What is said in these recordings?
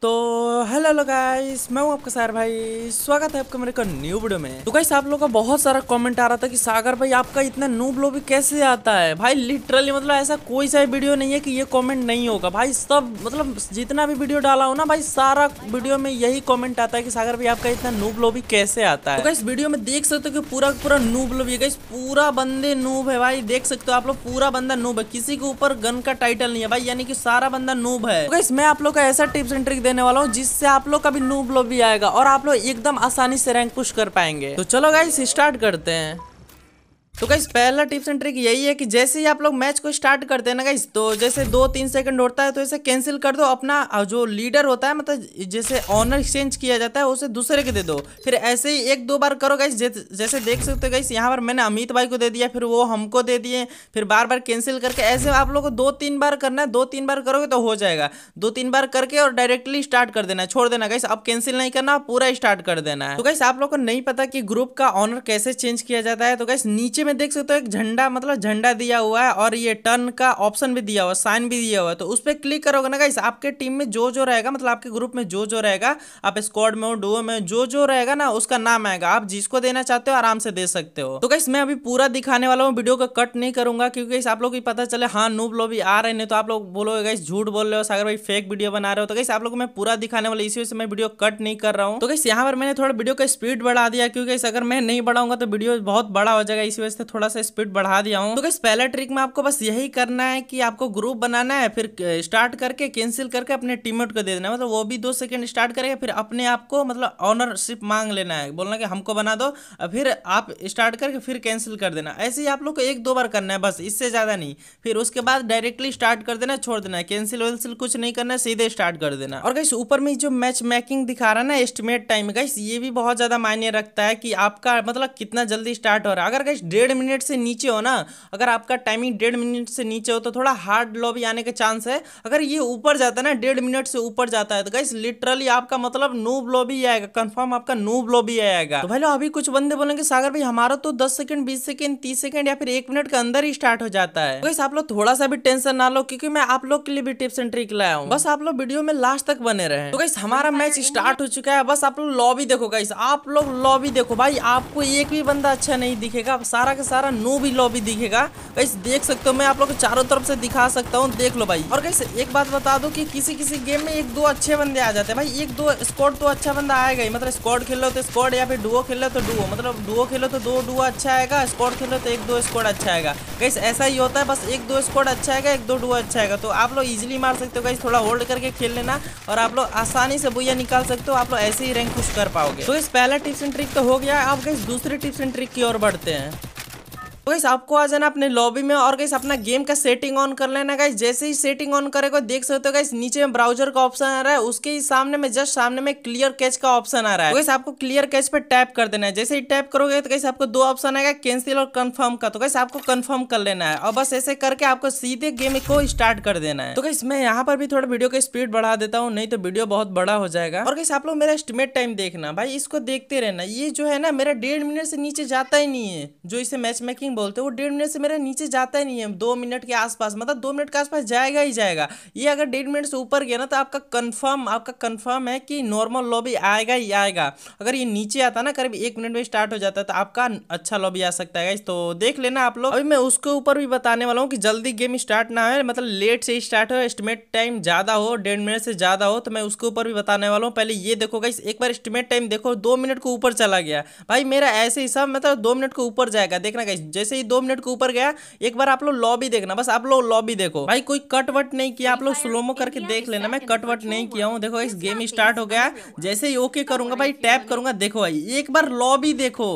多。हेलो hello guys मैं हूं आपका सागर भाई स्वागत है आपका मेरे का न्यू वीडियो में तो गाइस आप लोग का बहुत सारा कमेंट आ रहा था कि सागर भाई आपका इतना न्यू ब्लो भी कैसे आता है भाई लिटरली मतलब ऐसा कोई सा वीडियो नहीं है कि ये कमेंट नहीं होगा भाई सब मतलब जितना भी वीडियो डाला हो ना भाई सारा वीडियो में यही कॉमेंट आता है की सागर भाई आपका इतना नूब लो भी कैसे आता है तो इस वीडियो में देख सकते हो कि पूरा पूरा नूब लो भी पूरा बंदे नूब है भाई देख सकते हो आप लोग पूरा बंदा नूब है किसी के ऊपर गन का टाइटल नहीं है भाई यानी कि सारा बंदा नूब है तो मैं आप लोग का ऐसा टिप्स एंड ट्रिक देने वाला हूँ जिस जिससे आप लोग का भी नूब लो भी आएगा और आप लोग एकदम आसानी से रैंक पुश कर पाएंगे तो चलो गाइस स्टार्ट करते हैं तो गाइस पहला टिप्स एंड ट्रिक यही है कि जैसे ही आप लोग मैच को स्टार्ट करते हैं ना गाइस तो जैसे दो तीन सेकंड होता है तो इसे कैंसिल कर दो अपना जो लीडर होता है मतलब जैसे ऑनर एक्सचेंज किया जाता है उसे दूसरे के दे दो फिर ऐसे ही एक दो बार करो गाइस जैसे देख सकते हो गाइस यहाँ पर मैंने अमित भाई को दे दिया फिर वो हमको दे दिए फिर बार बार कैंसिल करके ऐसे आप लोग को दो तीन बार करना है दो तीन बार करोगे तो हो जाएगा दो तीन बार करके और डायरेक्टली स्टार्ट कर देना है छोड़ देना गाइस अब कैंसिल नहीं करना पूरा स्टार्ट कर देना है तो गाइस आप लोग को नहीं पता कि ग्रुप का ऑनर कैसे चेंज किया जाता है तो गाइस नीचे में देख सकते हो एक झंडा मतलब झंडा दिया हुआ है और ये टर्न का ऑप्शन भी दिया हुआ है साइन भी दिया हुआ है तो उस पर क्लिक करोगे ना गाइस आपके टीम में जो जो रहेगा मतलब आपके ग्रुप में जो जो रहेगा आप स्क्वाड में हो डुओ में जो जो रहेगा ना उसका नाम आएगा आप जिसको देना चाहते हो आराम से दे सकते हो तो गाइस मैं अभी पूरा दिखाने वाला हूँ वीडियो का कट नहीं करूंगा क्योंकि आप लोग पता चले हाँ नूब लो भी आ रहे नहीं तो आप लोग बोलोगे गाइस झूठ बोल रहे हो सागर भाई फेक वीडियो बना रहे हो तो गाइस आप लोग मैं पूरा दिखाने वाला इसी वजह से मैं वीडियो कट नहीं कर रहा हूँ तो गाइस यहाँ पर मैंने थोड़ा वीडियो का स्पीड बढ़ा दिया क्योंकि अगर मैं नहीं बढ़ाऊंगा तो वीडियो बहुत बड़ा हो जाएगा इसी वजह से थोड़ा सा स्पीड बढ़ा दिया हूँ तो गैस पहला ट्रिक में आपको बस यही करना है कि आपको ग्रुप बनाना है फिर स्टार्ट करके कैंसिल करके अपने टीममेट को दे देना है मतलब वो भी दो सेकंड स्टार्ट करेगा फिर अपने आप को मतलब ऑनरशिप मांग लेना है बोलना कि हमको बना दो फिर आप स्टार्ट करके फिर कैंसिल कर देना ऐसे ही आप लोग को एक दो बार करना है बस इससे ज़्यादा नहीं फिर उसके बाद डायरेक्टली स्टार्ट कर देना छोड़ देना है कैंसिल वैंसिल कुछ नहीं करना है सीधे स्टार्ट कर देना और कैसे ऊपर में जो मैच मेकिंग दिखा रहा है ना एस्टिमेट टाइम गैस ये भी बहुत ज़्यादा मायने रखता है कि आपका मतलब कितना जल्दी स्टार्ट हो रहा है अगर कैसे डेढ़ मिनट से नीचे हो ना अगर आपका टाइमिंग डेढ़ मिनट से नीचे हो तो थोड़ा हार्ड लॉबी आने का चांस है अगर ये ऊपर जाता है ना डेढ़ मिनट से ऊपर जाता है तो गाइस लिटरली आपका मतलब नो भी आएगा कंफर्म आपका नो भी आएगा तो भाई अभी कुछ बंदे बोलेंगे सागर भाई हमारा तो दस सेकंड बीस सेकंड तीस सेकंड या फिर एक मिनट के अंदर ही स्टार्ट हो जाता है गाइस आप लोग थोड़ा सा भी टेंशन ना लो क्योंकि मैं आप लोग के लिए भी टिप्स एंड ट्रिक लाया हूँ बस आप लोग वीडियो में लास्ट तक बने रहे तो गाइस हमारा मैच स्टार्ट हो चुका है बस आप लोग लॉबी देखो गाइस आप लोग लॉबी देखो भाई आपको एक भी बंदा अच्छा नहीं दिखेगा सारा सारा का सारा नो भी लॉबी दिखेगा कैसे देख सकते हो मैं आप लोग को चारों तरफ से दिखा सकता हूँ देख लो भाई और कैसे एक बात बता दो कि किसी किसी गेम में एक दो अच्छे बंदे आ जाते हैं भाई एक दो स्कॉट तो अच्छा बंदा आएगा ही मतलब स्कॉट खेल लो तो स्कॉट या फिर डुओ खेल लो तो डुओ मतलब डुओ खेलो तो दो डुओ अच्छा आएगा स्कॉट लो तो एक दो स्कॉट अच्छा आएगा कैसे ऐसा ही होता है बस एक दो स्कॉट अच्छा आएगा एक दो डुओ अच्छा आएगा तो आप लोग इजिली मार सकते हो कैसे थोड़ा होल्ड करके खेल लेना और आप लोग आसानी से भूया निकाल सकते हो आप लोग ऐसे ही रैंक पुश कर पाओगे तो इस पहला टिप्स एंड ट्रिक तो हो गया अब कैसे दूसरे टिप्स एंड ट्रिक की ओर बढ़ते हैं तो गैस आपको आ जाना अपने लॉबी में और गैस अपना गेम का सेटिंग ऑन कर लेना गाइस जैसे ही सेटिंग ऑन करेगा देख सकते हो गाइस नीचे में ब्राउजर का ऑप्शन आ रहा है उसके ही सामने में जस्ट सामने में क्लियर कैच का ऑप्शन आ रहा है तो गैस आपको क्लियर कैच पे टैप कर देना है जैसे ही टैप करोगे तो कैसे आपको दो ऑप्शन आएगा कैंसिल और कन्फर्म का तो कैसे आपको कन्फर्म कर लेना है और बस ऐसे करके आपको सीधे गेम को स्टार्ट कर देना है तो कैसे मैं यहाँ पर भी थोड़ा वीडियो की स्पीड बढ़ा देता हूँ नहीं तो वीडियो बहुत बड़ा हो जाएगा और कैसे आप लोग मेरा एस्टिमेट टाइम देखना भाई इसको देखते रहना ये जो है ना मेरा डेढ़ मिनट से नीचे जाता ही नहीं है जो इसे मैच मेकिंग बोलते हैं वो डेढ़ मिनट से मेरा नीचे जाता ही नहीं है दो मिनट के आसपास मतलब दो मिनट के आसपास जाएगा ही जाएगा ये अगर डेढ़ मिनट से ऊपर गया ना तो आपका कन्फर्म आपका कन्फर्म है कि नॉर्मल लॉबी आएगा ही आएगा अगर ये नीचे आता ना करीब एक मिनट में स्टार्ट हो जाता है तो आपका अच्छा लॉबी आ सकता है तो देख लेना आप लोग अभी मैं उसके ऊपर भी बताने वाला हूँ कि जल्दी गेम स्टार्ट ना मतलब हो मतलब लेट से स्टार्ट हो एस्टिमेट टाइम ज़्यादा हो डेढ़ मिनट से ज़्यादा हो तो मैं उसके ऊपर भी बताने वाला हूँ पहले ये देखो गाइस एक बार एस्टिमेट टाइम देखो दो मिनट को ऊपर चला गया भाई मेरा ऐसे ही सब मतलब दो मिनट को ऊपर जाएगा देखना गाइस जैसे जैसे ही दो मिनट के ऊपर गया एक बार आप लोग लॉबी देखना बस आप लोग लॉबी देखो भाई कोई कट वट नहीं किया आप लोग स्लोमो करके देख लेना मैं कट वट नहीं किया हूँ देखो इस गेम स्टार्ट हो गया जैसे ही ओके करूंगा भाई टैप करूंगा देखो भाई एक बार लॉबी देखो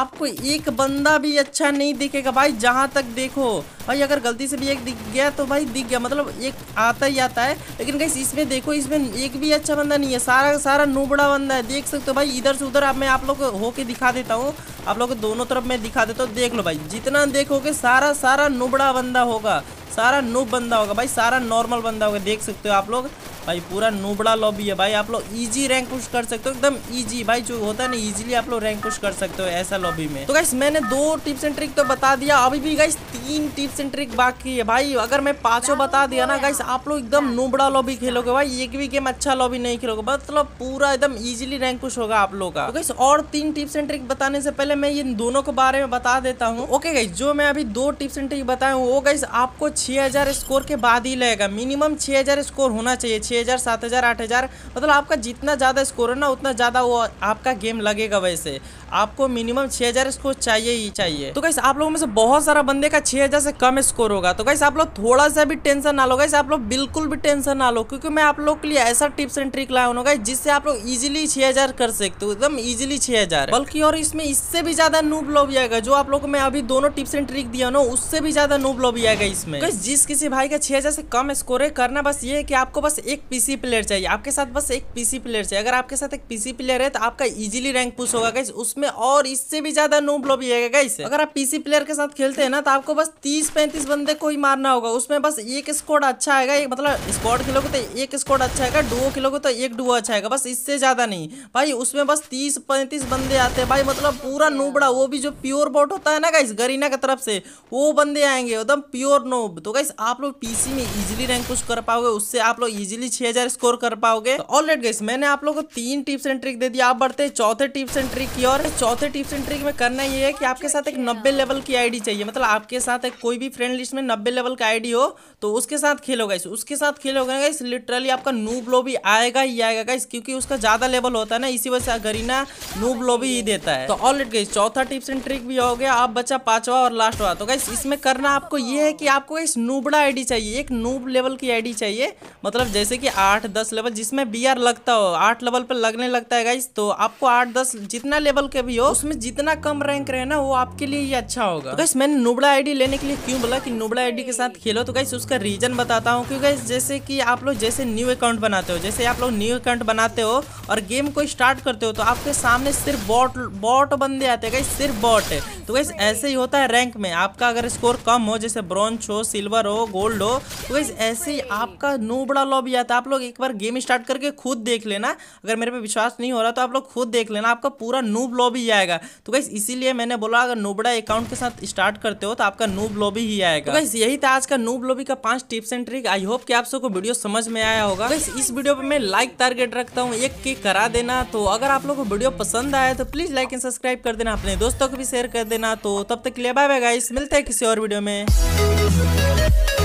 आपको एक बंदा भी अच्छा नहीं दिखेगा भाई जहां तक देखो भाई अगर गलती से भी एक दिख गया तो भाई दिख गया मतलब एक आता ही आता है लेकिन कहीं इसमें देखो इसमें एक भी अच्छा बंदा नहीं है सारा सारा नूबड़ा बंदा है देख सकते हो भाई इधर से उधर आप मैं आप लोग को होके दिखा देता हूँ आप लोग दोनों तरफ मैं दिखा देता हूँ देख लो भाई जितना देखोगे सारा सारा नुबड़ा बंदा होगा सारा नुब बंदा होगा भाई सारा नॉर्मल बंदा होगा देख सकते हो आप लोग भाई पूरा नूबड़ा लॉबी है भाई आप लोग इजी रैंक पुश कर सकते हो एकदम इजी भाई जो होता है ना इजीली आप लोग रैंक पुश कर सकते हो ऐसा लॉबी में तो गाइस मैंने दो टिप्स एंड ट्रिक तो बता दिया अभी भी गाइस तीन टिप्स एंड ट्रिक बाकी है भाई अगर मैं पांचों बता दिया ना गाइस आप लोग एकदम नूबड़ा लॉबी खेलोगे भाई एक भी गेम अच्छा लॉबी नहीं खेलोगे मतलब पूरा एकदम इजिली रैंक पुश होगा आप लोग का तो गाइस और तीन टिप्स एंड ट्रिक बताने से पहले मैं इन दोनों के बारे में बता देता हूँ ओके गाइस जो मैं अभी दो टिप्स एंड ट्रिक बताया हूँ वो गाइस आपको छह स्कोर के बाद ही लगेगा मिनिमम छह स्कोर होना चाहिए हज़ार सात हज़ार आठ हज़ार मतलब आपका जितना ज़्यादा स्कोर है ना उतना ज़्यादा वो आपका गेम लगेगा वैसे आपको मिनिमम छः हज़ार स्कोर चाहिए ही चाहिए तो कैसे आप लोगों में से बहुत सारा बंदे का छः हज़ार से कम स्कोर होगा तो कैसे आप लोग थोड़ा सा भी टेंशन ना लो कैसे आप लोग बिल्कुल भी टेंशन ना लो क्योंकि मैं आप लोग के लिए ऐसा टिप्स एंड ट्रिक लाया हूँ गई जिससे आप लोग ईजिली छः कर सकते हो एकदम ईजिली छः बल्कि और इसमें इससे भी ज़्यादा नूब लो भी आएगा जो आप लोग को मैं अभी दोनों टिप्स एंड ट्रिक दिया ना उससे भी ज़्यादा नूब लो भी आएगा इसमें जिस किसी भाई का छः से कम स्कोर है करना बस ये है कि आपको बस एक एक पीसी प्लेयर चाहिए आपके साथ बस एक पीसी प्लेयर चाहिए अगर आपके साथ एक पीसी प्लेयर है तो आपका इजीली रैंक पुश होगा गाइस उसमें और इससे भी ज्यादा नो ब्लॉब लगेगा गाइस अगर आप पीसी प्लेयर के साथ खेलते हैं ना तो आपको बस तीस पैंतीस बंदे को ही मारना होगा उसमें बस एक स्कॉड अच्छा आएगा मतलब स्कॉड खेलोगे तो एक स्कॉड अच्छा आएगा डुओ खेलोगे तो एक डुओ अच्छा आएगा बस इससे ज्यादा नहीं भाई उसमें बस तीस पैंतीस बंदे आते हैं भाई मतलब पूरा नोबड़ा वो भी जो प्योर बॉट होता है ना गाइस गरीना की तरफ से वो बंदे आएंगे एकदम प्योर नोब तो गाइस आप लोग पीसी में इजिली रैंक पुश कर पाओगे उससे आप लोग इजिली जी छह स्कोर कर पाओगे ऑलरेड राइट गाइस मैंने आप लोगों को तीन टिप्स एंड ट्रिक दे दी आप बढ़ते हैं चौथे टिप्स एंड ट्रिक की और चौथे टिप्स एंड ट्रिक में करना ये है कि आपके साथ एक नब्बे लेवल की आईडी चाहिए मतलब आपके साथ एक कोई भी फ्रेंड लिस्ट में नब्बे लेवल का आईडी हो तो उसके साथ खेलो गाइस उसके साथ खेलोगे गाइस लिटरली आपका नूब लो आएगा ही आएगा गाइस क्योंकि उसका ज्यादा लेवल होता है ना इसी वजह से गरीना नूब लो ही देता है तो ऑलरेड राइट गाइस चौथा टिप्स एंड ट्रिक भी हो गया आप बच्चा पांचवा और लास्ट हुआ तो गाइस इसमें करना आपको ये है कि आपको इस नूबड़ा आईडी चाहिए एक नूब लेवल की आईडी चाहिए मतलब जैसे देखिए आठ दस लेवल जिसमें बी लगता हो आठ लेवल पर लगने लगता है गाइस तो आपको आठ दस जितना लेवल के भी हो उसमें जितना कम रैंक रहे ना वो आपके लिए ही अच्छा होगा तो गाइस मैंने नुबड़ा आईडी लेने के लिए क्यों बोला कि नुबड़ा आईडी के साथ खेलो तो गाइस उसका रीजन बताता हूँ क्योंकि जैसे कि आप लोग जैसे न्यू अकाउंट बनाते हो जैसे आप लोग न्यू अकाउंट बनाते हो और गेम को स्टार्ट करते हो तो आपके सामने सिर्फ बॉट बॉट बंदे आते हैं गाइस सिर्फ बॉट है तो गाइस ऐसे ही होता है रैंक में आपका अगर स्कोर कम हो जैसे ब्रॉन्ज हो सिल्वर हो गोल्ड हो तो गाइस ऐसे ही आपका नुबड़ा लॉबी आता तो आप लोग एक बार गेम स्टार्ट करके खुद देख लेना अगर मेरे पे विश्वास नहीं हो रहा तो आप लोग खुद देख लेना आपका पूरा नूब लॉबी आएगा तो गाइस इसीलिए मैंने बोला अगर नोबड़ा अकाउंट के साथ स्टार्ट करते हो तो आपका नूब लॉबी ही आएगा गाइस तो यही था आज का नूब लॉबी का पांच tips and trick I hope कि आप सबको वीडियो समझ में आया होगा गाइस तो इस वीडियो पे मैं लाइक टारगेट रखता हूँ एक के करा देना तो अगर आप लोग को वीडियो पसंद आया तो प्लीज लाइक एंड सब्सक्राइब कर देना अपने दोस्तों को भी शेयर कर देना तो तब तक के लिए बाय बाय गाइस मिलते हैं किसी और वीडियो में